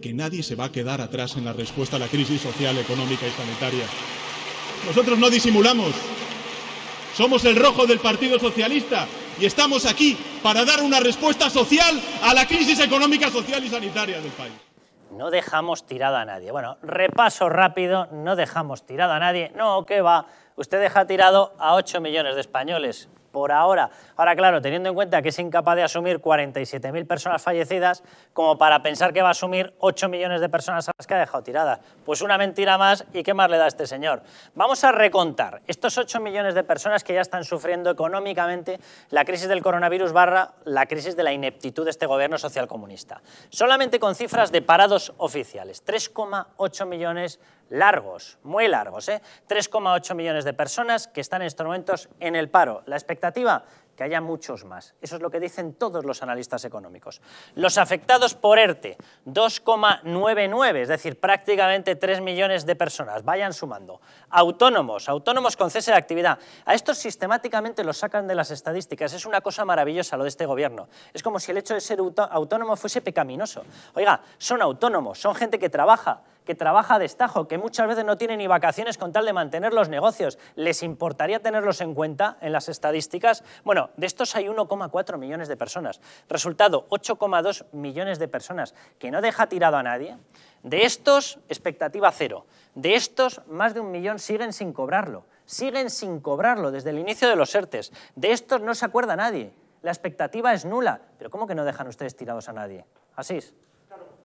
que nadie se va a quedar atrás en la respuesta a la crisis social, económica y sanitaria. Nosotros no disimulamos. Somos el rojo del Partido Socialista y estamos aquí para dar una respuesta social a la crisis económica, social y sanitaria del país. No dejamos tirada a nadie. Bueno, repaso rápido, no dejamos tirada a nadie. No, que va, usted deja tirado a 8 millones de españoles por ahora. Ahora, claro, teniendo en cuenta que es incapaz de asumir 47.000 personas fallecidas, como para pensar que va a asumir 8 millones de personas a las que ha dejado tiradas. Pues una mentira más y qué más le da a este señor. Vamos a recontar. Estos 8 millones de personas que ya están sufriendo económicamente la crisis del coronavirus barra la crisis de la ineptitud de este gobierno socialcomunista. Solamente con cifras de parados oficiales. 3,8 millones largos, muy largos. 3,8 ¿eh? millones de personas que están en estos momentos en el paro. La expectativa, que haya muchos más. Eso es lo que dicen todos los analistas económicos. Los afectados por ERTE, 2,99, es decir, prácticamente 3 millones de personas, vayan sumando. Autónomos, autónomos con cese de actividad. A estos sistemáticamente los sacan de las estadísticas, es una cosa maravillosa lo de este gobierno. Es como si el hecho de ser autónomo fuese pecaminoso. Oiga, son autónomos, son gente que trabaja, que trabaja a destajo, que muchas veces no tiene ni vacaciones con tal de mantener los negocios. ¿Les importaría tenerlos en cuenta en las estadísticas? Bueno, de estos hay 1,4 millones de personas. Resultado, 8,2 millones de personas, que no deja tirado a nadie. De estos, expectativa cero. De estos, más de un millón siguen sin cobrarlo. Siguen sin cobrarlo desde el inicio de los ERTES. De estos no se acuerda nadie. La expectativa es nula. Pero ¿cómo que no dejan ustedes tirados a nadie? Asís.